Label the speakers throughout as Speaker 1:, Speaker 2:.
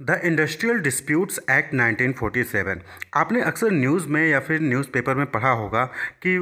Speaker 1: the industrial disputes act 1947 आपने अक्सर news में या फिर न्यूज़पेपर में पढ़ा होगा कि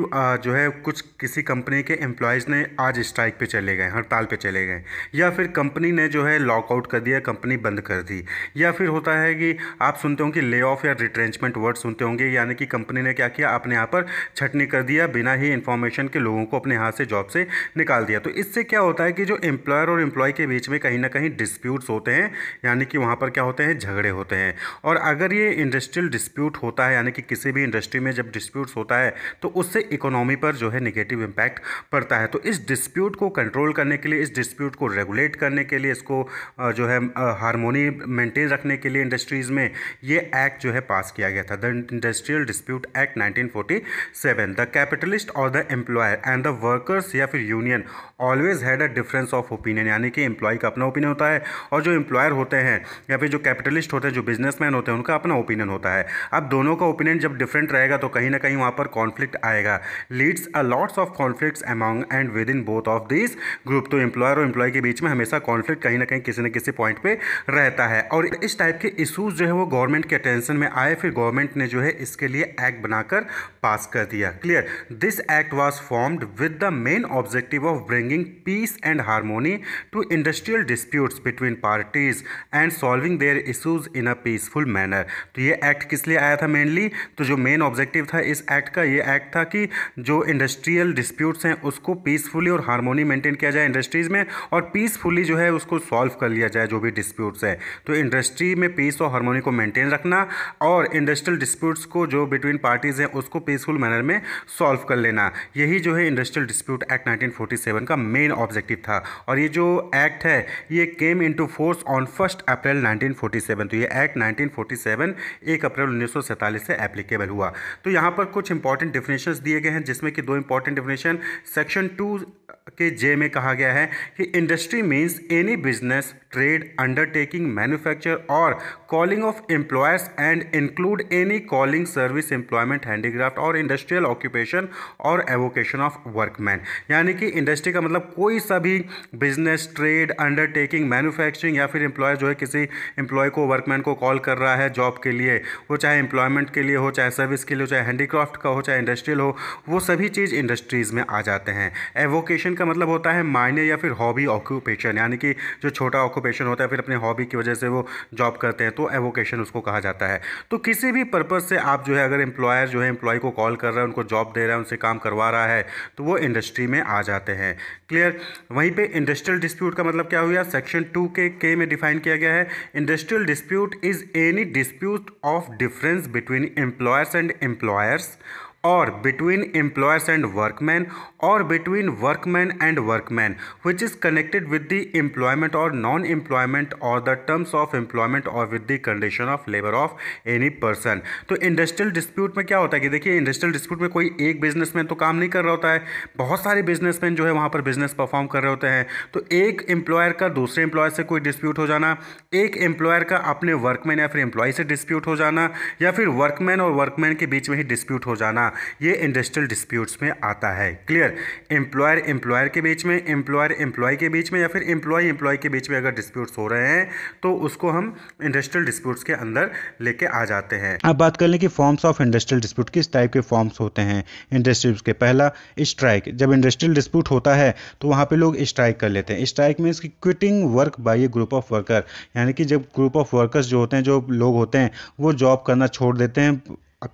Speaker 1: जो है कुछ किसी कंपनी के एम्प्लॉयज़ ने आज स्ट्राइक पे चले गए हड़ताल पे चले गए या फिर कंपनी ने जो है लॉकआउट कर दिया कंपनी बंद कर दी या फिर होता है कि आप सुनते होंगे ले ऑफ या रिट्रेंचमेंट वर्ड सुनते होंगे यानी कि कंपनी ने क्या किया अपने यहाँ पर छटनी कर दिया बिना ही इन्फॉर्मेशन के लोगों को अपने हाथ से जॉब से निकाल दिया तो इससे क्या होता है कि जो एम्प्लॉयर और एम्प्लॉय के बीच में कहीं ना कहीं डिस्प्यूट्स होते हैं यानी कि वहाँ पर क्या क्या होते हैं झगड़े होते हैं और अगर ये इंडस्ट्रियल डिस्प्यूट होता है यानी कि किसी भी इंडस्ट्री में जब डिस्प्यूट्स होता है तो उससे इकोनॉमी पर जो है निगेटिव इम्पैक्ट पड़ता है तो इस डिस्प्यूट को कंट्रोल करने के लिए इस डिस्प्यूट को रेगुलेट करने के लिए इसको जो है हारमोनी मेंटेन रखने के लिए इंडस्ट्रीज़ में ये एक्ट जो है पास किया गया था the industrial dispute act 1947 the capitalist और the employer and the workers या फिर union always had a difference of opinion यानी कि एम्प्लॉय का अपना ओपिनियन होता है और जो एम्प्लॉयर होते हैं या फिर जो कैपिटलिस्ट होते हैं जो बिजनेसमैन होते हैं उनका अपना ओपिनियन होता है अब दोनों का ओपिनियन जब डिफरेंट रहेगा तो कहीं ना कहीं वहाँ पर कॉन्फ्लिक्ट आएगा leads a lots of conflict among and within both of this group तो एम्प्लॉयर और एम्प्लॉय के बीच में हमेशा कॉन्फ्लिक्ट कहीं ना कहीं किसी न किसी पॉइंट पर रहता है और इस टाइप के इशूज जो है वो गवर्नमेंट के अटेंशन में आए फिर गवर्नमेंट ने जो है इसके लिए एक्ट बनाकर पास कर दिया clear this act was formed with the main objective of bringing peace and harmony to industrial disputes between parties and solving the their issues in a peaceful manner तो ये एक्ट किस लिए आया था मेनली तो जो मेन ऑब्जेक्टिव था इस एक्ट का ये एक्ट था कि जो इंडस्ट्रियल डिस्प्यूट्स हैं उसको पीसफुली और हारमोनी मेंटेन किया जाए इंडस्ट्रीज़ में और पीसफुली जो है उसको सॉल्व कर लिया जाए जो भी डिस्प्यूट्स हैं तो इंडस्ट्री में पीस और हारमोनी को मेंटेन रखना और इंडस्ट्रियल डिस्प्यूट्स को जो बिटवीन पार्टीज़ हैं उसको पीसफुल मैनर में सॉल्व कर लेना यही जो है इंडस्ट्रियल डिस्प्यूट एक्ट नाइनटीन का मेन ऑब्जेक्टिव था और ये जो एक्ट है ये came to force on first April nineteen 1947 तो ये एक्ट 1947 एक अप्रैल उन्नीस से एप्लीकेबल हुआ तो यहाँ पर कुछ इंपॉर्टेंट डिफिनेशन दिए गए हैं जिसमें कि दो इंपॉर्टेंट डिफिनेशन सेक्शन टू के जे में कहा गया है कि industry means any business trade undertaking manufacture और calling of employers and include any calling service employment handicraft और इंडस्ट्रियल ऑक्यूपेशन और एवोकेशन ऑफ वर्कमैन यानी कि इंडस्ट्री का मतलब कोई सभी बिजनेस ट्रेड अंडरटेकिंग मैन्युफैक्चरिंग या फिर एम्प्लॉयर जो है किसी एम्प्लॉय को वर्कमैन को कॉल कर रहा है जॉब के लिए वो चाहे एम्प्लॉयमेंट के लिए हो चाहे सर्विस के लिए हो चाहे हैंडीक्राफ्ट का हो चाहे इंडस्ट्रियल हो वो सभी चीज़ इंडस्ट्रीज़ में आ जाते हैं एवोकेशन का मतलब होता है मायने या फिर हॉबी ऑक्यूपेशन यानी कि जो छोटा ऑक्यूपेशन होता है फिर अपने हॉबी की वजह से वो जॉब करते हैं तो एवोकेशन उसको कहा जाता है तो किसी भी पर्पज़ से आप जो है अगर एम्प्लॉयर जो है एम्प्लॉय को कॉल कर रहा है उनको जॉब दे रहा है उनसे काम करवा रहा है तो वो इंडस्ट्री में आ जाते हैं क्लियर वहीं पर इंडस्ट्रियल डिस्प्यूट का मतलब क्या हुआ सेक्शन टू के के में डिफाइन किया गया है industry industrial dispute is any dispute of difference between employers and employers और बिटवीन employers एंड वर्कमैन और between workman and workman which is connected with the employment और नॉन एम्प्लॉयमेंट और द टर्म्स ऑफ एम्प्लॉयमेंट और with the condition of labour of any person तो industrial dispute में क्या होता है कि देखिए इंडस्ट्रियल डिस्प्यूट में कोई एक बिजनेसमैन तो काम नहीं कर रहा होता है बहुत सारे बिजनेसमैन जो है वहाँ पर बिजनेस परफॉर्म कर रहे होते हैं तो एक एम्प्लॉयर का दूसरे एम्प्लॉयर से कोई डिस्प्यूट हो जाना एक एम्प्लॉयर का अपने वर्कमैन या फिर एम्प्लॉय से डिस्प्यूट हो जाना या फिर वर्कमैन और वर्कमैन के बीच में ही डिस्प्यूट हो जाना ये इंडस्ट्रियल डिस्प्यूट्स में आता है क्लियर एम्प्लॉयर एम्प्लॉयर के बीच में एम्प्लॉयर एम्प्लॉय के बीच में या फिर एम्प्लॉय एम्प्लॉय के बीच में अगर डिस्प्यूट्स हो रहे हैं तो उसको हम इंडस्ट्रियल डिस्प्यूट्स के अंदर लेके आ जाते हैं अब बात कर लें कि फॉर्म्स ऑफ इंडस्ट्रियल डिस्प्यूट किस टाइप के फॉर्म्स होते हैं इंडस्ट्रीज के पहला स्ट्राइक जब इंडस्ट्रियल डिस्प्यूट होता है तो वहाँ पर लोग स्ट्राइक कर लेते हैं स्ट्राइक मीन्स की quitting work by a group of worker यानी कि जब ग्रुप ऑफ वर्कर्स जो होते हैं जो लोग होते हैं वो जॉब करना छोड़ देते हैं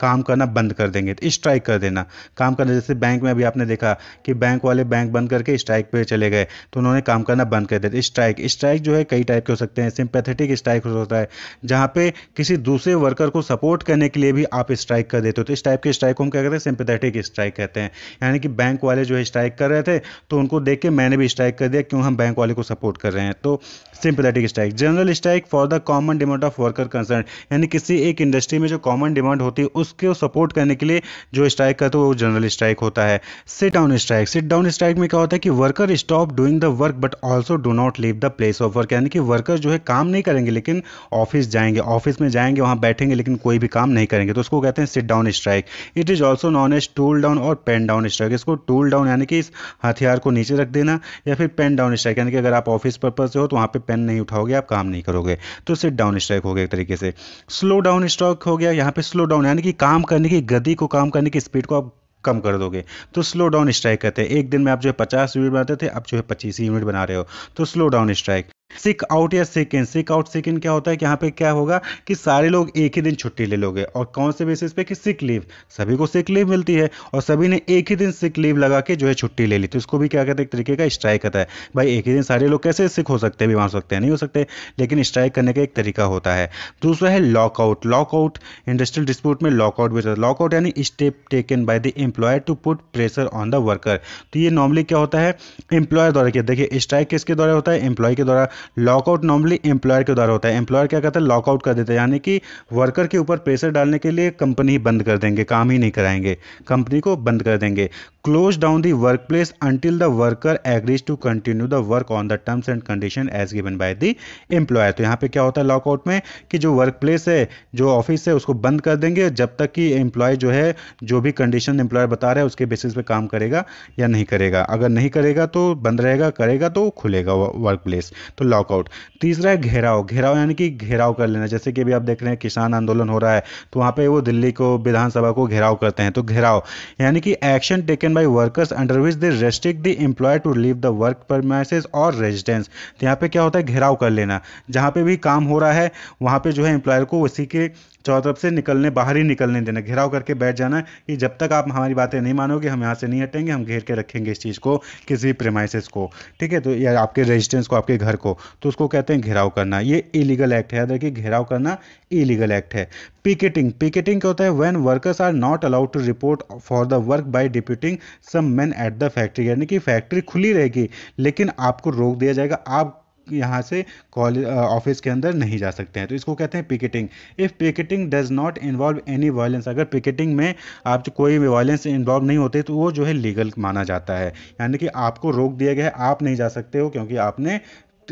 Speaker 1: काम करना बंद कर देंगे तो स्ट्राइक कर देना काम करना जैसे बैंक में अभी आपने देखा कि बैंक वाले बैंक बंद करके स्ट्राइक पे चले गए तो उन्होंने काम करना बंद कर दिया स्ट्राइक स्ट्राइक जो है कई टाइप के हो सकते हैं सिंपैथेटिक स्ट्राइक हो सकता है जहाँ पे किसी दूसरे वर्कर को सपोर्ट करने के लिए भी आप स्ट्राइक कर देते हो तो इस टाइप के स्ट्राइक को हम क्या कहते हैं सिंपैथेटिक स्ट्राइक कहते हैं यानी कि बैंक वाले जो है स्ट्राइक कर रहे थे तो उनको देख के मैंने भी स्ट्राइक कर दिया क्यों हम बैंक वाले को सपोर्ट कर रहे हैं तो sympathetic strike general strike for the common demand of worker concern यानी किसी एक इंडस्ट्री में जो कॉमन डिमांड होती है उसके सपोर्ट करने के लिए जो स्ट्राइक का तो वो जनरल स्ट्राइक होता है sit down strike sit down strike में क्या होता है कि worker stop doing the work but also do not leave the place of work यानी कि वर्कर जो है काम नहीं करेंगे लेकिन ऑफिस जाएंगे ऑफिस में जाएंगे वहां बैठेंगे लेकिन कोई भी काम नहीं करेंगे तो उसको कहते हैं sit down strike it is also known as tool down और पेन डाउन स्ट्राइक इसको टूल डाउन यानी कि इस हथियार को नीचे रख देना या फिर पेन डाउन स्ट्राइक यानी कि अगर आप ऑफिस पर्पज से हो तो वहां पर पेन नहीं उठाओगे आप काम नहीं करोगे तो सिट डाउन स्ट्राइक हो गया एक तरीके से स्लो डाउन स्ट्राइक हो गया यहाँ पे स्लो डाउन यानी कि कि काम करने की गति को काम करने की स्पीड को आप कम कर दोगे तो स्लो डाउन स्ट्राइक कहते हैं एक दिन में आप जो है पचास यूनिट बनाते थे अब जो है पच्चीस यूनिट बना रहे हो तो slow down strike sick out या सिक इन सिक आउट सिक इन क्या होता है कि यहाँ पे क्या होगा कि सारे लोग एक ही दिन छुट्टी ले लोगे और कौन से बेसिस पे कि सिक लीव सभी को सिक लीव मिलती है और सभी ने एक ही दिन सिक लीव लगा के जो है छुट्टी ले ली तो इसको भी क्या कहते हैं एक तरीके का स्ट्राइक होता है भाई एक ही दिन सारे लोग कैसे सिक हो सकते हैं बीमार हो सकते हैं नहीं हो सकते लेकिन स्ट्राइक करने का एक तरीका होता है दूसरा है लॉकआउट लॉकआउट इंडस्ट्रियल डिस्प्यूट में लॉकआउट भी लॉकआउट यानी step taken by the employer to put pressure on the worker तो ये नॉर्मली क्या होता है एम्प्लॉयर द्वारा किया देखिए स्ट्राइक किसके द्वारा होता है एम्प्लॉय के द्वारा लॉकआउट नॉर्मली एम्प्लॉयर के द्वारा होता है एम्प्लॉयर क्या करता है लॉकआउट कर देता है यानी कि वर्कर के ऊपर प्रेशर डालने के लिए कंपनी बंद कर देंगे काम ही नहीं कराएंगे कंपनी को बंद कर देंगे close down the work place until the worker agrees to continue the work on the terms and condition as given by the employer तो यहाँ पे क्या होता है लॉकआउट में कि जो वर्क प्लेस है जो ऑफिस है उसको बंद कर देंगे जब तक कि एम्प्लॉय जो है जो भी कंडीशन एम्प्लॉयर बता रहा है उसके बेसिस पे काम करेगा या नहीं करेगा अगर नहीं करेगा तो बंद रहेगा करेगा तो खुलेगा वर्क प्लेस तो लॉकआउट तीसरा है घेराव घेराव यानी कि घेराव कर लेना जैसे कि अभी आप देख रहे हैं किसान आंदोलन हो रहा है तो वहाँ पे वो दिल्ली को विधानसभा को घेराव करते हैं तो घेराव यानी कि action taken by workers under which they restrict the employee to leave the work premises और रेजिडेंस तो यहाँ पे क्या होता है घेराव कर लेना जहाँ पे भी काम हो रहा है वहाँ पे जो है एम्प्लॉयर को उसी के चौतरफ से निकलने बाहर ही निकलने देना घेराव करके बैठ जाना कि जब तक आप हमारी बातें नहीं मानोगे हम यहाँ से नहीं हटेंगे हम घेर के रखेंगे इस चीज़ को किसी भी प्रेमाइसिस को ठीक है तो या आपके रेजिस्टेंस को आपके घर को तो उसको कहते हैं घेराव करना ये इलीगल एक्ट है याद रखिए घेराव करना इलीगल एक्ट है पिकेटिंग पिकेटिंग क्या होता है when workers are not allowed to report for the work by deputing some man at the factory यानी कि फैक्ट्री खुली रहेगी लेकिन आपको रोक दिया जाएगा आप यहाँ से कॉलेज ऑफिस के अंदर नहीं जा सकते हैं तो इसको कहते हैं picketing if picketing does not involve any violence अगर पिकेटिंग में आप जो कोई वायलेंस इन्वॉल्व नहीं होते तो वो जो है लीगल माना जाता है यानी कि आपको रोक दिया गया है आप नहीं जा सकते हो क्योंकि आपने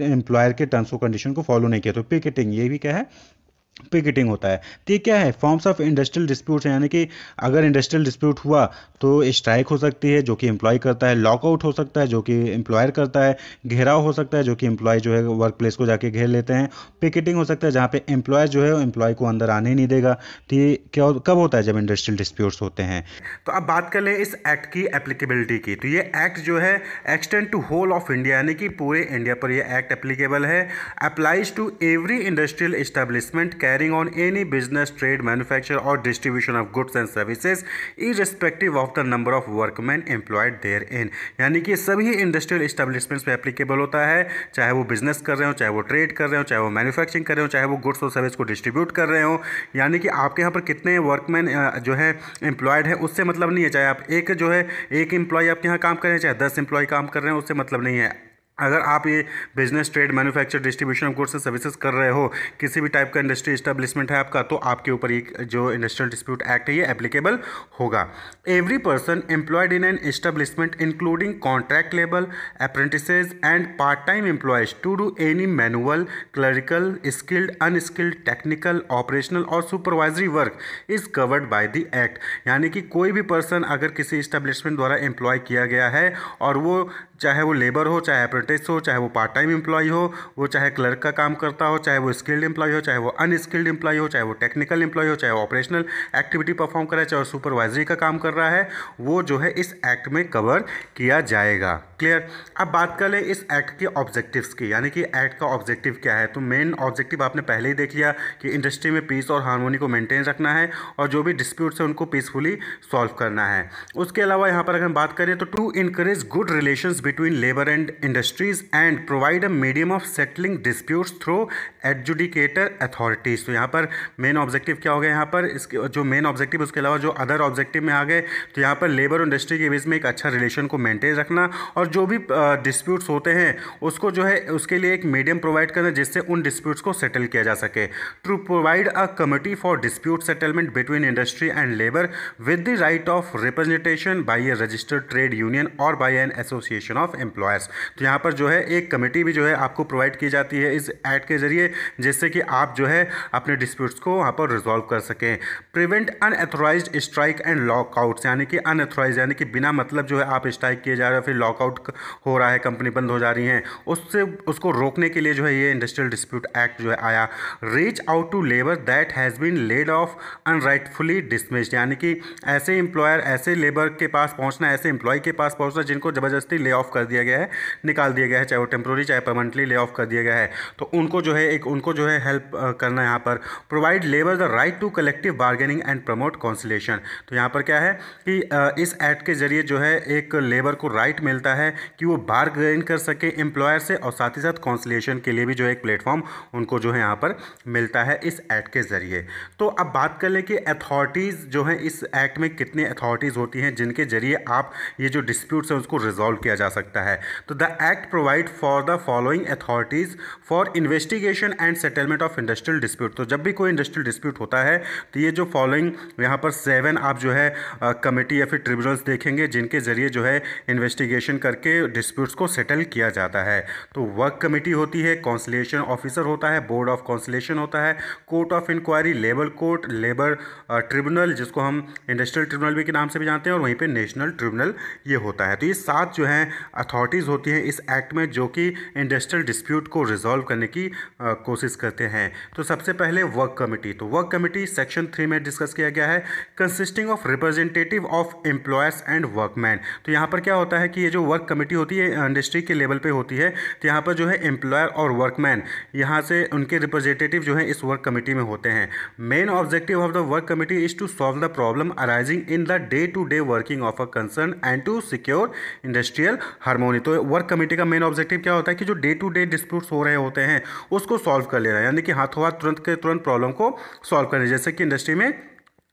Speaker 1: एम्प्लॉयर के टर्म्स और कंडीशन को फॉलो नहीं किया तो पिकेटिंग ये भी क्या है पिकेटिंग होता है तो ये क्या है फॉर्म्स ऑफ इंडस्ट्रियल डिस्प्यूट यानी कि अगर इंडस्ट्रियल डिस्प्यूट हुआ तो स्ट्राइक हो सकती है जो कि एम्प्लॉय करता है लॉकआउट हो सकता है जो कि एम्प्लॉयर करता है घेराव हो सकता है जो कि एम्प्लॉय जो है वर्क प्लेस को जाके घेर लेते हैं पिकेटिंग हो सकता है जहाँ पे एम्प्लॉयर जो है एम्प्लॉय को अंदर आने नहीं देगा तो ये क्या कब होता है जब इंडस्ट्रियल डिस्प्यूट्स होते हैं तो अब बात कर लें इस एक्ट की एप्लीकेबिलिटी की तो ये एक्ट जो है extend to whole of India यानी कि पूरे इंडिया पर यह एक्ट एप्लीकेबल है applies to every industrial establishment carrying on any business, trade, manufacture or distribution of goods and services irrespective of the number of workmen employed therein यानी कि सभी industrial establishments पे एप्लीकेबल होता है चाहे वो बिजनेस कर रहे हो चाहे वो ट्रेड कर रहे हो चाहे वो मैन्युफैक्चरिंग कर रहे हो चाहे वो गुड्स और सर्विस को डिस्ट्रीब्यूट कर रहे हो यानी कि आपके यहाँ पर कितने वर्कमैन जो है एम्प्लॉयड है उससे मतलब नहीं है चाहे आप एक जो है एक एम्प्लॉय आपके यहाँ काम कर रहे हैं चाहे दस एम्प्लॉय काम कर रहे हैं उससे मतलब नहीं है अगर आप ये business trade manufacture distribution goods and services कर रहे हो किसी भी टाइप का इंडस्ट्री इस्टेब्लिशमेंट है आपका तो आपके ऊपर ये जो इंडस्ट्रियल डिस्प्यूट एक्ट है ये एप्लीकेबल होगा every person employed in an establishment including contract labour apprentices and part time employees to do any manual clerical skilled unskilled technical operational और supervisory work is covered by the act यानी कि कोई भी person अगर किसी establishment द्वारा employ किया गया है और वो चाहे वो लेबर हो चाहे अप्रेंटिस हो चाहे वो पार्ट टाइम एम्प्लॉय हो वो चाहे क्लर्क का काम करता हो चाहे वो स्किल्ड एम्प्लॉई हो चाहे वो अनस्किल्ड एम्प्लॉई हो चाहे वो टेक्निकल एम्प्लॉई हो चाहे वो ऑपरेशनल एक्टिविटी परफॉर्म कर रहा है चाहे सुपरवाइजरी का काम कर रहा है वो जो है इस एक्ट में कवर किया जाएगा क्लियर अब बात कर ले इस एक्ट के ऑब्जेक्टिव्स की यानी कि एक्ट का ऑब्जेक्टिव क्या है तो मेन ऑब्जेक्टिव आपने पहले ही देख लिया कि इंडस्ट्री में पीस और हारमोनी को मेंटेन रखना है और जो भी डिस्प्यूट्स हैं उनको पीसफुली सॉल्व करना है उसके अलावा यहाँ पर अगर हम बात करें तो to encourage good relation between labour and industry industries and provide a medium of settling disputes through adjudicator authorities तो यहाँ पर मेन ऑब्जेक्टिव क्या हो गया यहाँ पर इसके जो मेन ऑब्जेक्टिव उसके अलावा जो अदर ऑब्जेक्टिव में आ गए तो यहाँ पर लेबर इंडस्ट्री के बीच में एक अच्छा रिलेशन को मेंटेन रखना और जो भी डिस्प्यूट्स होते हैं उसको जो है उसके लिए एक मीडियम प्रोवाइड करना जिससे उन डिस्प्यूट्स को सेटल किया जा सके to provide a committee for dispute settlement between industry and labour with the right of representation by a registered trade union और by an association of employers तो यहाँ पर पर जो है एक कमेटी भी जो है आपको प्रोवाइड की जाती है इस एड के जरिए जिससे कि आप जो है अपने डिस्प्यूट्स को वहाँ पर रिजॉल्व कर सकें prevent unauthorised strike and lockouts यानी कि अनऑथोराइज यानी कि बिना मतलब जो है आप स्ट्राइक किए जा रहे हो फिर लॉकआउट हो रहा है कंपनी बंद हो जा रही है उससे उसको रोकने के लिए जो है ये इंडस्ट्रियल डिस्प्यूट एक्ट जो है आया reach out to labour that has been laid off unrightfully dismissed यानी कि ऐसे इंप्लॉयर ऐसे लेबर के पास पहुंचना ऐसे इंप्लॉय के पास पहुंचना जिनको ज़बरदस्ती ले ऑफ कर दिया गया है निकाल निकाल दिया गया है चाहे वो टेम्प्रोरी चाहे परमानेंटली ले ऑफ कर दिया गया है तो उनको जो है एक उनको जो है हेल्प करना यहाँ पर provide labour the right to collective bargaining and promote conciliation तो यहाँ पर क्या है कि इस एक्ट के जरिए जो है एक लेबर को राइट मिलता है कि वो बार्गेन कर सके एम्प्लॉयर से और साथ ही साथ कॉन्सिलेशन के लिए भी जो है एक प्लेटफॉर्म उनको जो है यहाँ पर मिलता है इस एक्ट के ज़रिए तो अब बात कर लें कि अथॉरिटीज़ जो है इस एक्ट में कितने अथॉरिटीज़ होती हैं जिनके जरिए आप ये जो डिस्प्यूट्स हैं उसको रिजॉल्व किया जा सकता है तो the act act provide for the following authorities for investigation and settlement of industrial dispute तो जब भी कोई इंडस्ट्रियल डिस्प्यूट होता है तो ये जो फॉलोइंग यहाँ पर सेवन आप जो है कमेटी या फिर ट्रिब्यूनल्स देखेंगे जिनके ज़रिए जो है इन्वेस्टिगेशन करके डिस्प्यूट्स को सेटल किया जाता है तो वर्क कमेटी होती है कौंसिलेशन ऑफिसर होता है बोर्ड ऑफ कौंसिलेशन होता है court of inquiry labour court labour tribunal जिसको हम इंडस्ट्रियल ट्रिब्यूनल भी के नाम से भी जानते हैं और वहीं पर नेशनल ट्रिब्यूनल ये होता है तो ये सात जो हैं अथॉरिटीज़ होती हैं इस एक्ट में जो कि इंडस्ट्रियल डिस्प्यूट को रिजॉल्व करने की कोशिश करते हैं तो सबसे पहले वर्क कमेटी तो वर्क कमेटी सेक्शन थ्री में डिस्कस किया गया है consisting of representative of employers and workman तो यहाँ पर क्या होता है कि ये जो वर्क कमेटी होती है इंडस्ट्री के लेवल पर होती है तो यहाँ पर जो है एम्प्लॉयर और वर्कमैन यहाँ से उनके रिप्रेजेंटेटिव जो है इस वर्क कमेटी में होते हैं main objective of the work committee is to solve the problem arising in the day to day working of a concern and to secure industrial harmony तो वर्क कमेटी का main objective क्या होता है कि जो डे टू डे डिस्प्यूट्स हो रहे होते हैं उसको सॉल्व कर लेना यानी कि हाथों हाथ तुरंत के तुरंत प्रॉब्लम को सॉल्व करना जैसे कि इंडस्ट्री में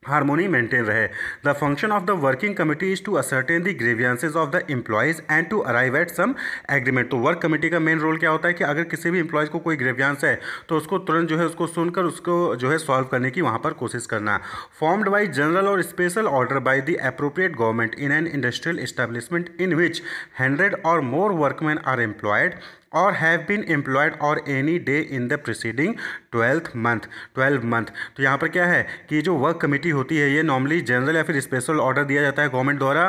Speaker 1: हारमोनी मेंटेन रहे the function of the working committee is to ascertain the grievances of the employees and to arrive at some agreement तो वर्क कमेटी का मेन रोल क्या होता है कि अगर किसी भी इम्प्लॉयज को कोई ग्रेवियांस है तो उसको तुरंत जो है उसको सुनकर उसको जो है सॉल्व करने की वहाँ पर कोशिश करना फॉर्म्ड बाई जनरल और special order by the appropriate government in an industrial establishment in which hundred और मोर वर्कमैन आर एम्प्लॉयड और हैव बीन एम्प्लॉयड और any day in the preceding twelfth month twelve month तो यहाँ पर क्या है कि जो वर्क कमेटी होती है ये नॉर्मली जनरल या फिर स्पेशल ऑर्डर दिया जाता है गवर्नमेंट द्वारा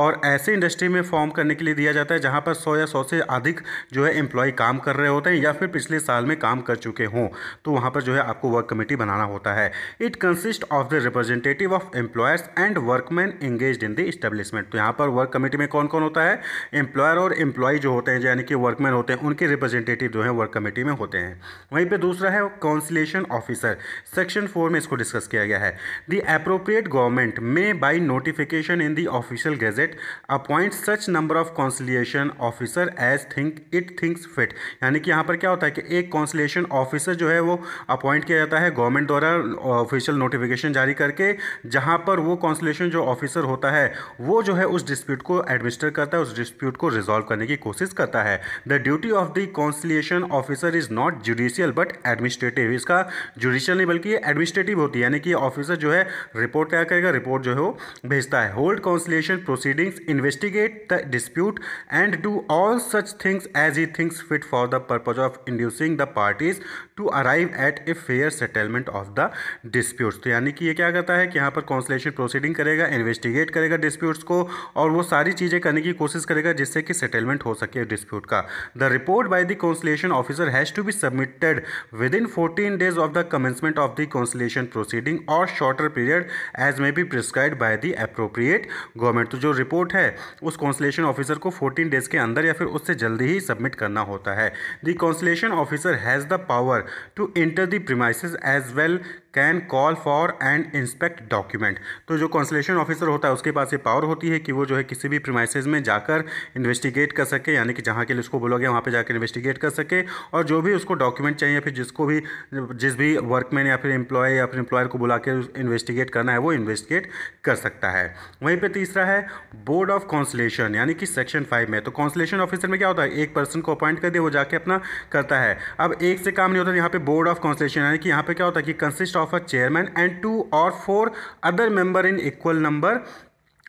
Speaker 1: और ऐसे इंडस्ट्री में फॉर्म करने के लिए दिया जाता है जहाँ पर सौ या सौ से अधिक जो है एम्प्लॉय काम कर रहे होते हैं या फिर पिछले साल में काम कर चुके हों तो वहाँ पर जो है आपको वर्क कमेटी बनाना होता है it consist of the representative of employers and workman engage in the establishment तो यहाँ पर वर्क कमेटी में कौन कौन होता है एम्प्लॉयर और एम्प्लॉय जो होते हैं यानी कि वर्कमैन होते हैं उनके रिप्रेजेंटेटिव जो है वर्क कमेटी में होते हैं वहीं पे दूसरा है काउंसिलेशन ऑफिसर सेक्शन फोर में इसको डिस्कस किया गया है the appropriate government may by notification in the official gazette appoint such number of conciliation officer as think it thinks fit यानी कि यहाँ पर क्या होता है कि एक काउंसिलेशन ऑफिसर जो है वो अपॉइंट किया जाता है गवर्नमेंट द्वारा ऑफिशियल नोटिफिकेशन जारी करके जहाँ पर वो काउंसिलेशन जो ऑफिसर होता है वो जो है उस डिस्प्यूट को एडमिनिस्टर करता है उस डिस्प्यूट को रिजॉल्व करने की कोशिश करता है the duty of the conciliation officer is not judicial but administrative इसका जुडिशियल नहीं बल्कि एडमिनिस्ट्रेटिव होती है यानी कि ऑफिसर जो है रिपोर्ट क्या करेगा रिपोर्ट जो है वो भेजता है hold conciliation proceedings investigate the dispute and do all such things as he things fit for the purpose of inducing the parties to arrive at a fair settlement of the disputes तो यानी कि ये क्या करता है कि यहाँ पर कॉन्सलेशन प्रोसीडिंग करेगा इन्वेस्टिगेट करेगा डिस्प्यूट्स को और वो सारी चीज़ें करने की कोशिश करेगा जिससे कि सेटलमेंट हो सके डिस्प्यूट का the report by the conciliation officer has to be submitted within fourteen days of the commencement of the conciliation proceeding or shorter period as may be prescribe by the appropriate government तो जो report है उस conciliation officer को fourteen days के अंदर या फिर उससे जल्दी ही सबमिट करना होता है the conciliation officer has the power to enter the premises as well can call for and inspect document तो जो कॉन्सलेशन ऑफिसर होता है उसके पास ये पावर होती है कि वो जो है किसी भी प्रमाइसिस में जाकर इन्वेस्टिगेट कर सके यानी कि जहाँ के लिए उसको बोला गया वहाँ पर जाकर इन्वेस्टिगेट कर सके और जो भी उसको डॉक्यूमेंट चाहिए फिर जिसको भी जिस भी वर्कमैन या फिर एम्प्लॉय या फिर एम्प्लॉयर को बुला के इन्वेस्टिगेट करना है वो इन्वेस्टिगेट कर सकता है वहीं पर तीसरा है बोर्ड ऑफ कॉन्सलेशन यानी कि सेक्शन फाइव में तो कॉन्सलेशन ऑफिसर में क्या होता है एक पर्सन को अपॉइंट कर दिया वो जाके अपना करता है अब एक से काम नहीं होता तो यहाँ पर बोर्ड ऑफ कॉन्सलेशन यानी कि यहाँ पे क्या होता है कि consist of a chairman and two or four other member in equal number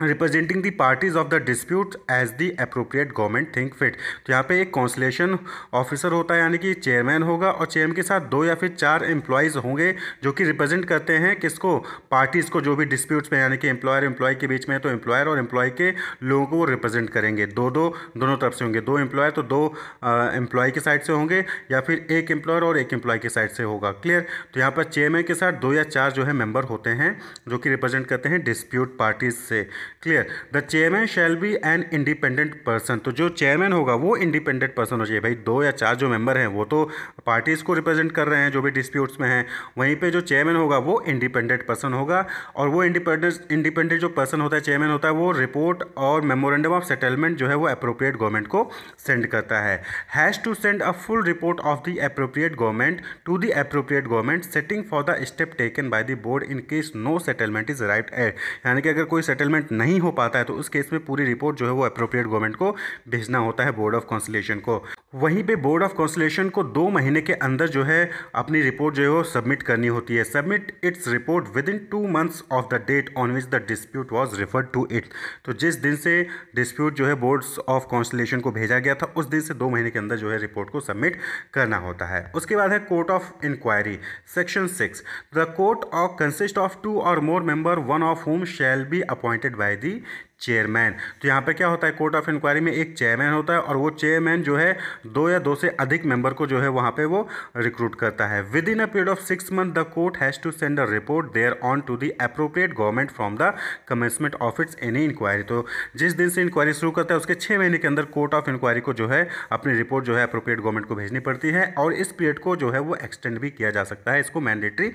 Speaker 1: representing the parties of the dispute as the appropriate government think fit तो यहाँ पे एक कॉन्सलेशन ऑफिसर होता है यानी कि चेयरमैन होगा और चेयरमैन के साथ दो या फिर चार एम्प्लॉयज़ होंगे जो कि रिप्रेजेंट करते हैं किसको पार्टीज़ को जो भी डिस्प्यूट्स में यानी कि एम्प्लॉयर एम्प्लॉय के बीच में तो एम्प्लॉयर और एम्प्लॉय के लोगों को वो रिप्रेजेंट करेंगे दो दो दोनों तरफ से होंगे दो एम्प्लॉयर तो दो एम्प्लॉय के साइड से होंगे या फिर एक एम्प्लॉयर और एक एम्प्लॉय के साइड से होगा क्लियर तो यहाँ पर चेयरमैन के साथ दो या चार जो है मेम्बर होते हैं जो कि रिप्रेजेंट करते हैं डिस्प्यूट पार्टीज़ से clear the chairman shall be an independent person तो जो चेयरमैन होगा वो इंडिपेंडेंट पर्सन हो चाहिए भाई दो या चार जो मेंबर हैं वो तो पार्टीज़ को रिप्रेजेंट कर रहे हैं जो भी डिस्प्यूट्स में हैं वहीं पे जो चेयरमैन होगा वो इंडिपेंडेंट पर्सन होगा और वो इंडिपेंडेंट इंडिपेंडेंट जो पर्सन होता है चेयरमैन होता है वो रिपोर्ट और मेमोरेंडम ऑफ सेटलमेंट जो है वो अप्रोप्रिएट गवर्नमेंट को सेंड करता है has to send a full report of the appropriate government to the appropriate government setting for the step taken by the board in case no settlement is right at यानी कि अगर कोई settlement complete नहीं हो पाता है तो उस केस में पूरी रिपोर्ट जो है वो अप्रोप्रिएट गवर्नमेंट को भेजना होता है बोर्ड ऑफ कॉन्सिलेशन को वहीं पे बोर्ड ऑफ कॉन्सलेशन को दो महीने के अंदर जो है अपनी रिपोर्ट जो है वो सबमिट करनी होती है submit its report within two months of the date on which the dispute was referred to it तो जिस दिन से डिस्प्यूट जो है बोर्ड्स ऑफ कॉन्सलेशन को भेजा गया था उस दिन से दो महीने के अंदर जो है रिपोर्ट को सबमिट करना होता है उसके बाद है court of inquiry section six the court of consist of two or more member one of whom shall be appointed by the chairman तो यहाँ पर क्या होता है कोर्ट ऑफ इंक्वायरी में एक चेयरमैन होता है और वो चेयरमैन जो है दो या दो से अधिक मेंबर को जो है वहाँ पे वो रिक्रूट करता है within a period of six month the court has to send a report thereon to the appropriate government from the commencement of its any inquiry तो जिस दिन से इंक्वायरी शुरू करता है उसके छः महीने के अंदर कोर्ट ऑफ इंक्वायरी को जो है अपनी रिपोर्ट जो है अप्रोप्रिएट गवर्नमेंट को भेजनी पड़ती है और इस पीरियड को जो है वो एक्सटेंड भी किया जा सकता है इसको मैंडेटरी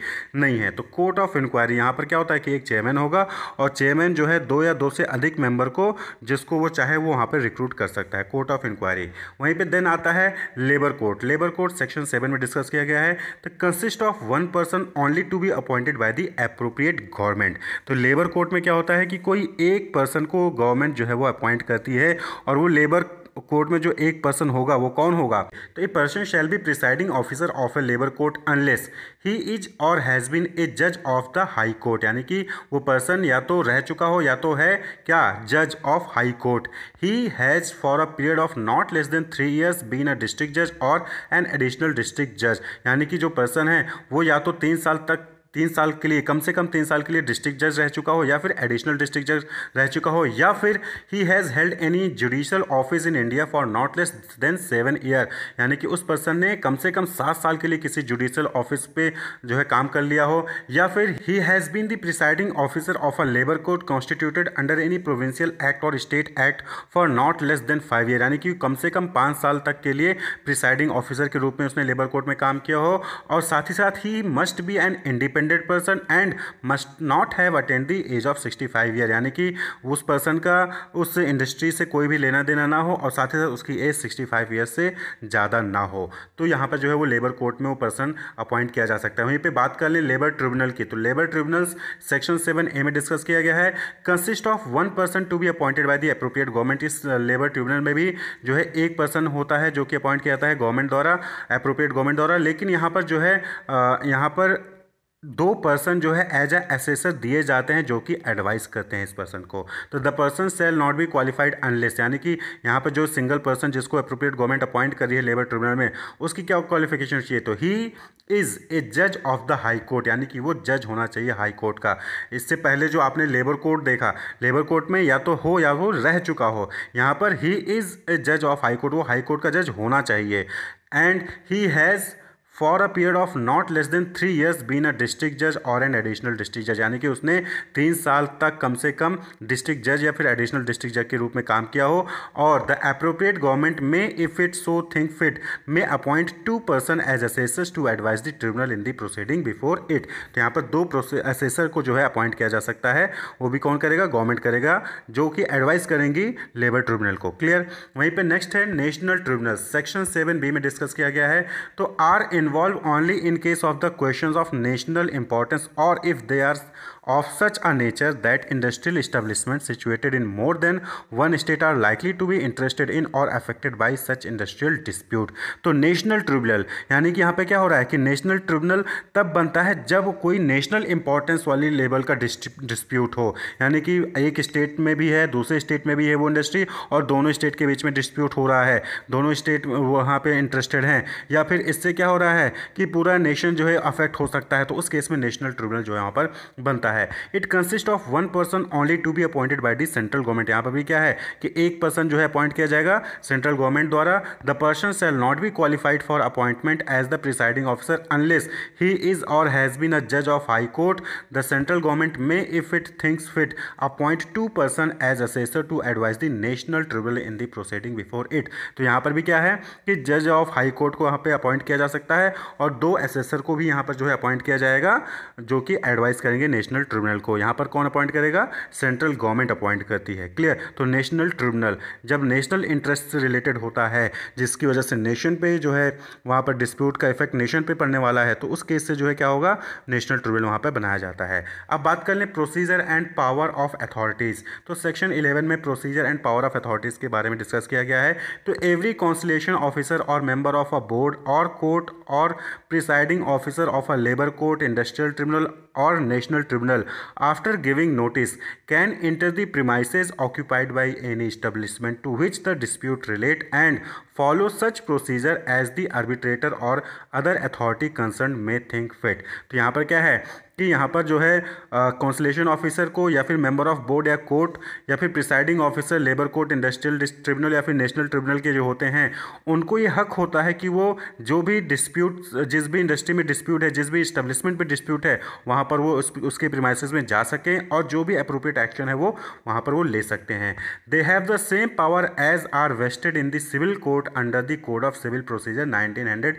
Speaker 1: नहीं है तो कोर्ट ऑफ इंक्वायरी यहाँ पर क्या होता है कि एक चेयरमैन होगा और चेयरमैन जो है दो या दो से अधिक एक मेंबर को जिसको वो चाहे वो वहाँ पर रिक्रूट कर सकता है कोर्ट ऑफ इंक्वायरी वहीं पे देन आता है labour court labour court section seven में डिस्कस किया गया है तो consist of one person only to be appointed by the appropriate government तो लेबर कोर्ट में क्या होता है कि कोई एक पर्सन को गवर्नमेंट जो है वो अपॉइंट करती है और वो लेबर कोर्ट में जो एक पर्सन होगा वो कौन होगा तो a person shall be presiding officer of a labour court unless he is or has been a जज ऑफ द हाई कोर्ट यानी कि वो पर्सन या तो रह चुका हो या तो है क्या जज of high court he has for a period of not less than three years been a district जज और एन एडिशनल डिस्ट्रिक्ट जज यानी कि जो पर्सन है वो या तो तीन साल तक तीन साल के लिए कम से कम तीन साल के लिए डिस्ट्रिक्ट जज रह चुका हो या फिर एडिशनल डिस्ट्रिक्ट जज रह चुका हो या फिर he has held any judicial office in India for not less than seven year यानी कि उस पर्सन ने कम से कम सात साल के लिए किसी जुडिशल ऑफिस पे जो है काम कर लिया हो या फिर he has been the presiding officer of a labour code constituted under any provincial act or state act for not less than five year यानी कि कम से कम पाँच साल तक के लिए प्रिसाइडिंग ऑफिसर के रूप में उसने लेबर कोर्ट में काम किया हो और साथ ही साथ ही must be an independent hundred percent and must not have attend the age of sixty five year यानी कि उस पर्सन का उस इंडस्ट्री से कोई भी लेना देना ना हो और साथ ही साथ उसकी एज सिक्सटी फाइव ईयर से ज़्यादा ना हो तो यहाँ पर जो है वो लेबर कोर्ट में वो पर्सन अपॉइंट किया जा सकता है वहीं पर बात कर लें लेबर ट्रिब्यूनल की तो labour tribunals section seven A में डिस्कस किया गया है consist of one person to be appointed by the appropriate government इस लेबर ट्रिब्यूनल में भी जो है एक पर्सन होता है जो कि अपॉइंट किया जाता है गवर्नमेंट द्वारा अप्रोप्रिएट गवर्नमेंट द्वारा लेकिन यहाँ पर जो है यहाँ पर दो पर्सन जो है एज अ एसेसर दिए जाते हैं जो कि एडवाइस करते हैं इस पर्सन को तो the person shall not be qualified unless यानी कि यहाँ पर जो सिंगल पर्सन जिसको अप्रोप्रिएट गवर्नमेंट अपॉइंट करी है लेबर ट्रिब्यूनल में उसकी क्या क्वालिफिकेशन चाहिए तो ही इज़ ए जज ऑफ द हाई कोर्ट यानी कि वो जज होना चाहिए हाई कोर्ट का इससे पहले जो आपने लेबर कोर्ट देखा लेबर कोर्ट में या तो हो या वो रह चुका हो यहाँ पर ही इज़ ए जज ऑफ हाई कोर्ट वो हाई कोर्ट का जज होना चाहिए and he has for a period of not less than three years been a district जज और एन एडिशनल डिस्ट्रिक्ट जज यानी कि उसने तीन साल तक कम से कम डिस्ट्रिक्ट जज या फिर एडिशनल डिस्ट्रिक्ट जज के रूप में काम किया हो और the appropriate government may if it so think fit may appoint two person as assessors to advise the tribunal in the proceeding before it तो यहाँ पर दो असेसर को जो है अपॉइंट किया जा सकता है वो भी कौन करेगा गवर्नमेंट करेगा जो कि एडवाइस करेंगी लेबर ट्रिब्यूनल को क्लियर वहीं पर नेक्स्ट है national tribunal section seven B में डिस्कस किया गया है तो are an involved only in case of the questions of national importance or if they are of such a nature that industrial establishment situated in more than one state are likely to be interested in or affected by such industrial dispute तो national tribunal यानी कि यहाँ पे क्या हो रहा है कि नेशनल ट्रिब्यूनल तब बनता है जब कोई नेशनल इंपॉर्टेंस वाली लेवल का डिस्प्यूट हो यानी कि एक स्टेट में भी है दूसरे स्टेट में भी है वो इंडस्ट्री और दोनों स्टेट के बीच में डिस्प्यूट हो रहा है दोनों स्टेट वहाँ पे इंटरेस्टेड हैं या फिर इससे क्या हो रहा है कि पूरा नेशन जो है अफेक्ट हो सकता है तो उस केस में नेशनल ट्रिब्यूनल जो है यहाँ पर बनता है है it consist of one person only to be appointed by the central government यहाँ पर भी क्या है कि एक पर्सन जो है अपॉइंट किया जाएगा सेंट्रल गवर्नमेंट द्वारा the person shall not be qualified for appointment as the presiding officer unless he is or has been a जज of high court the central government may if it thinks fit appoint two person as assessor to advise the national tribunal in the proceeding before it तो यहाँ पर भी क्या है कि जज of high court को यहाँ पे अपॉइंट किया जा सकता है और दो एसेसर को भी यहाँ पर जो है अपॉइंट किया जाएगा जो कि एडवाइस करेंगे नेशनल ट्रिब्यूनल को यहाँ पर कौन अपॉइंट करेगा सेंट्रल गवर्नमेंट अपॉइंट करती है क्लियर तो नेशनल ट्रिब्यूनल जब नेशनल इंटरेस्ट से रिलेटेड होता है जिसकी वजह से नेशन पे जो है वहाँ पर डिस्प्यूट का इफेक्ट नेशन पे पड़ने वाला है तो उस केस से जो है क्या होगा नेशनल ट्रिब्यूनल वहाँ पर बनाया जाता है अब बात कर लें procedure and power of authorities तो सेक्शन इलेवन में procedure and power of authorities के बारे में डिस्कस किया गया है तो every conciliation officer or member of a board or court or presiding officer of a labour court industrial tribunal or national tribunal after giving notice can enter the premises occupied by any establishment to which the dispute relate and follow such procedure as the arbitrator or other authority concerned may think fit तो यहाँ पर क्या है कि यहाँ पर जो है कौंसलेशन ऑफिसर को या फिर मेंबर ऑफ बोर्ड या कोर्ट या फिर presiding officer labour court industrial tribunal या फिर नेशनल ट्रिब्यूनल के जो होते हैं उनको ये हक होता है कि वो जो भी डिस्प्यूट जिस भी इंडस्ट्री में डिस्प्यूट है जिस भी इस्टेब्लिशमेंट पर डिस्प्यूट है वहाँ पर वो उस, उसके प्रमाइसिस में जा सकें और जो भी अप्रोप्रिएट एक्शन है वो वहाँ पर वो ले सकते हैं they have the same power as are vested in civil court under the code of civil procedure nineteen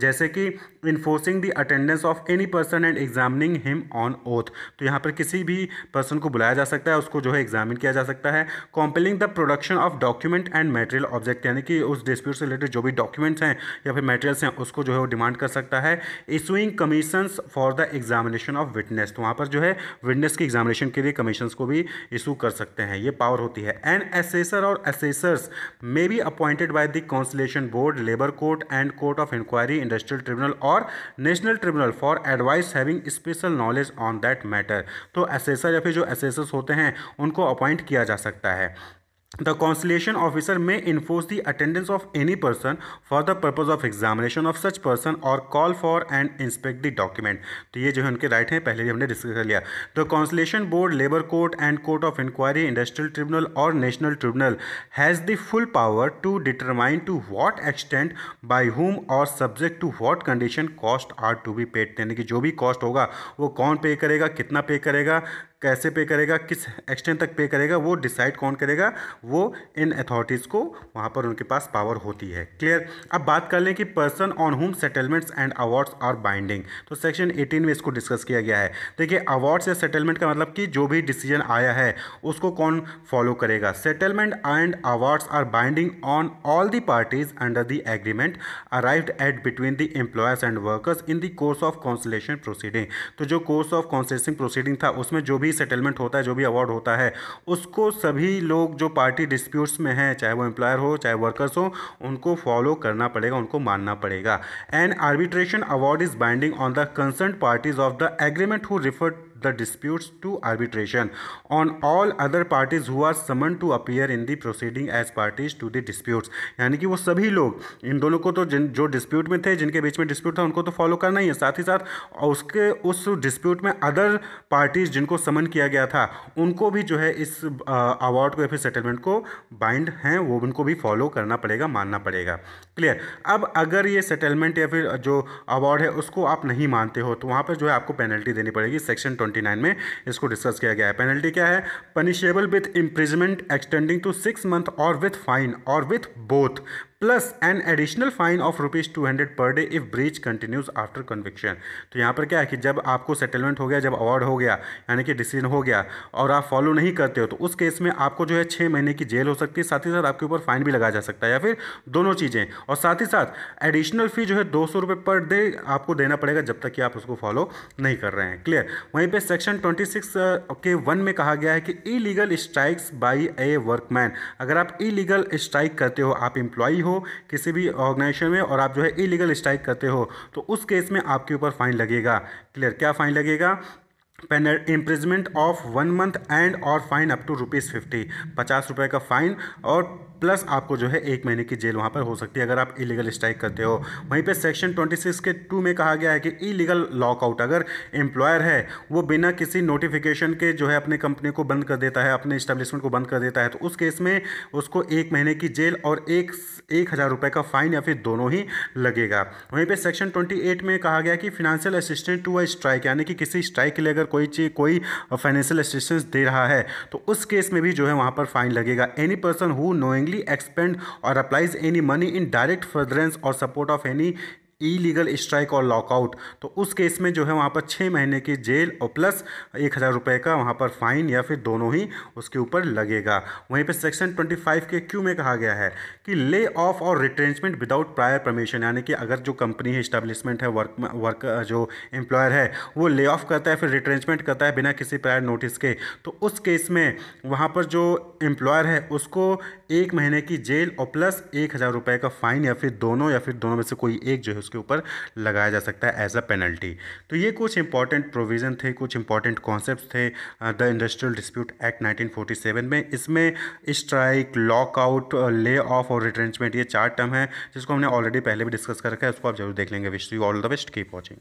Speaker 1: जैसे कि enforcing the attendance of any person and exam examining him on oath तो यहाँ पर किसी भी पर्सन को बुलाया जा सकता है उसको जो है एग्जामिन किया जा सकता है compelling the production of document and material object यानी कि उस डिस्प्यूट से रिलेटेड जो भी डॉक्यूमेंट्स हैं या फिर मेटेरियल्स हैं उसको जो है वो डिमांड कर सकता है issuing commission for the examination of witness तो वहाँ पर जो है विटनेस की एग्जामिनेशन के लिए कमीशन को भी इशू कर सकते हैं ये पावर होती है and assessor or assessors may be appointed by the conciliation board labour court and court of inquiry industrial tribunal or national tribunal for advice having special knowledge on that matter तो assessor या फिर जो assessors होते हैं उनको appoint किया जा सकता है the consolation officer may enforce the attendance of any person for the purpose of examination of such person or call for and inspect the document तो ये जो है उनके राइट हैं पहले भी हमने डिस्कस कर लिया the conciliation board labour court and court of inquiry industrial tribunal or national tribunal has the full power to determine to what extent by whom or subject to what condition cost are to be paid यानी कि जो भी cost होगा वो कौन पे करेगा कितना पे करेगा कैसे पे करेगा किस एक्सटेंड तक पे करेगा वो डिसाइड कौन करेगा वो इन अथॉरिटीज़ को वहाँ पर उनके पास पावर होती है क्लियर अब बात कर लें कि person on whom settlements and awards are binding तो सेक्शन 18 में इसको डिस्कस किया गया है देखिए अवार्ड्स या सेटलमेंट का मतलब कि जो भी डिसीजन आया है उसको कौन फॉलो करेगा settlement and awards are binding on all the parties under the agreement arrived at between the employers and workers in the course of conciliation proceeding तो जो कोर्स ऑफ कॉन्सलेशन प्रोसीडिंग था उसमें जो भी भी सेटलमेंट होता है जो भी अवार्ड होता है उसको सभी लोग जो पार्टी डिस्प्यूट्स में हैं चाहे वो एम्प्लॉयर हो चाहे वर्कर्स हो उनको फॉलो करना पड़ेगा उनको मानना पड़ेगा and arbitration award is binding on the concern parties of the agreement who refer the disputes to arbitration on all other parties who are summon to appear in the proceeding as parties to the disputes यानी कि वो सभी लोग इन दोनों को तो जिन जो dispute में थे जिनके बीच में डिस्प्यूट था उनको तो फॉलो करना ही है साथ ही साथ उसके उस डिस्प्यूट में अदर पार्टीज जिनको समन किया गया था उनको भी जो है इस अवार्ड को या फिर सेटलमेंट को बाइंड हैं वो उनको भी फॉलो करना पड़ेगा मानना पड़ेगा क्लियर अब अगर ये सेटलमेंट या फिर जो अवार्ड है उसको आप नहीं मानते हो तो वहाँ पर जो है आपको पेनल्टी देनी पड़ेगी सेक्शन ट्वेंटी 1929 में इसको डिस्कस किया गया है पेनल्टी क्या है punishable with imprisonment extending to six month or with fine or with both plus an additional fine of rupees two hundred per day if breach continues after conviction तो यहाँ पर क्या है कि जब आपको सेटलमेंट हो गया जब अवार्ड हो गया यानी कि डिसीजन हो गया और आप फॉलो नहीं करते हो तो उस केस में आपको जो है छः महीने की जेल हो सकती है साथ ही साथ आपके ऊपर फाइन भी लगाया जा सकता है या फिर दोनों चीज़ें और साथ ही साथ एडिशनल फ़ी जो है दो सौ पर डे आपको देना पड़ेगा जब तक कि आप उसको फॉलो नहीं कर रहे हैं क्लियर वहीं पर सेक्शन ट्वेंटी सिक्स के वन में कहा गया है कि illegal strikes by a workman अगर आप इलीगल स्ट्राइक करते हो आप एम्प्लॉई हो हो किसी भी ऑर्गेनाइजेशन में और आप जो है इलीगल स्ट्राइक करते हो तो उस केस में आपके ऊपर फाइन लगेगा क्लियर क्या फाइन लगेगा penal imprisonment of one month and or fine up to rupees fifty पचास रुपये का फाइन और प्लस आपको जो है एक महीने की जेल वहाँ पर हो सकती है अगर आप इलीगल स्ट्राइक करते हो वहीं पर सेक्शन ट्वेंटी के टू में कहा गया है कि इलीगल लॉकआउट अगर एम्प्लॉयर है वो बिना किसी नोटिफिकेशन के जो है अपने कंपनी को बंद कर देता है अपने इस्टेब्लिशमेंट को बंद कर देता है तो उस केस में उसको एक महीने की जेल और एक एक हज़ार रुपये का फाइन या फिर दोनों ही लगेगा वहीं पे सेक्शन 28 में कहा गया कि financial assistant to a strike यानी कि किसी स्ट्राइक के लिए अगर कोई चीज कोई फाइनेंशियल असिस्टेंस दे रहा है तो उस केस में भी जो है वहाँ पर फाइन लगेगा any person who knowing willingly expend or applies any money in direct furtherance or support of any illegal strike और लॉकआउट तो उस केस में जो है वहाँ पर छः महीने की जेल और प्लस एक हज़ार रुपये का वहाँ पर फाइन या फिर दोनों ही उसके ऊपर लगेगा वहीं पर सेक्शन ट्वेंटी फाइव के क्यू में कहा गया है कि ले ऑफ और रिट्रेंचमेंट विदाउट प्रायर परमिशन यानी कि अगर जो कंपनी है इस्टेब्लिशमेंट है वर्क वर्क जो एम्प्लॉयर है वो ले ऑफ करता है फिर रिट्रेंचमेंट करता है बिना किसी प्रायर नोटिस के तो उस केस में वहाँ पर जो एम्प्लॉयर है उसको एक महीने की जेल और प्लस एक हज़ार रुपये का फ़ाइन या फिर दोनों या फिर दोनों में से कोई एक जो है उसके ऊपर लगाया जा सकता है एज अ पेनल्टी तो ये कुछ इंपॉर्टेंट प्रोविज़न थे कुछ इंपॉर्टेंट कॉन्सेप्ट थे द इंडस्ट्रियल डिस्प्यूट एक्ट 1947 में इसमें स्ट्राइक लॉकआउट ले ऑफ और रिट्रेंचमेंट ये चार टर्म है जिसको हमने ऑलरेडी पहले भी डिस्कस कर रखा है उसको आप जरूर देख लेंगे wish you all the best keep watching